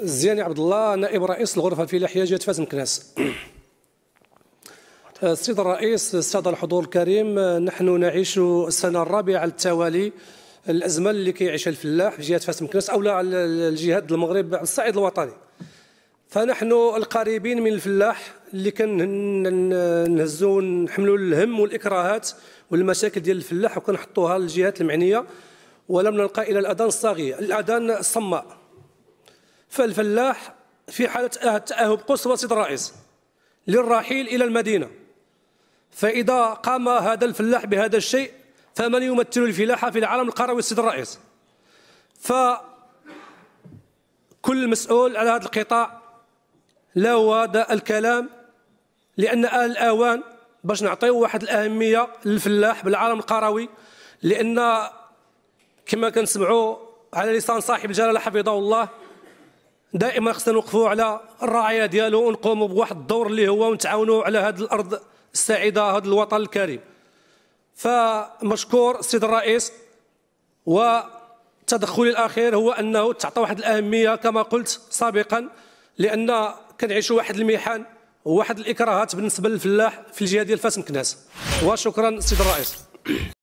الزياني عبد الله نائب رئيس الغرفه الفلاحيه جهه فاس مكناس السيد الرئيس الساده الحضور الكريم نحن نعيش السنه الرابعه على التوالي الازمه اللي كيعيشها الفلاح في جهه فاس مكناس او على الجهاد المغرب على الصعيد الوطني فنحن القريبين من الفلاح اللي كنهزو نحملوا الهم والاكراهات والمشاكل ديال الفلاح وكنحطوها للجهات المعنيه ولم نلقى الى الاذان الصاغيه الاذان الصماء فالفلاح في حالة تأهب قصوى سيد الرئيس للرحيل إلى المدينة فإذا قام هذا الفلاح بهذا الشيء فمن يمثل الفلاحة في العالم القروي سيد الرئيس فكل مسؤول على هذا القطاع له هذا الكلام لأن آل الأوان باش نعطيو واحد الأهمية للفلاح بالعالم القروي لأن كما كنسمعوا على لسان صاحب الجلالة حفظه الله دائما خصنا نوقفوا على الرعايه ديالو ونقوموا بواحد الدور اللي هو ونتعاونوا على هذه الارض السعيده هذا الوطن الكريم فمشكور السيد الرئيس وتدخلي الاخير هو انه تعطى واحد الاهميه كما قلت سابقا لان كنعيشوا واحد المحن وواحد الاكراهات بالنسبه للفلاح في الجهه ديال فاس مكناس وشكرا السيد الرئيس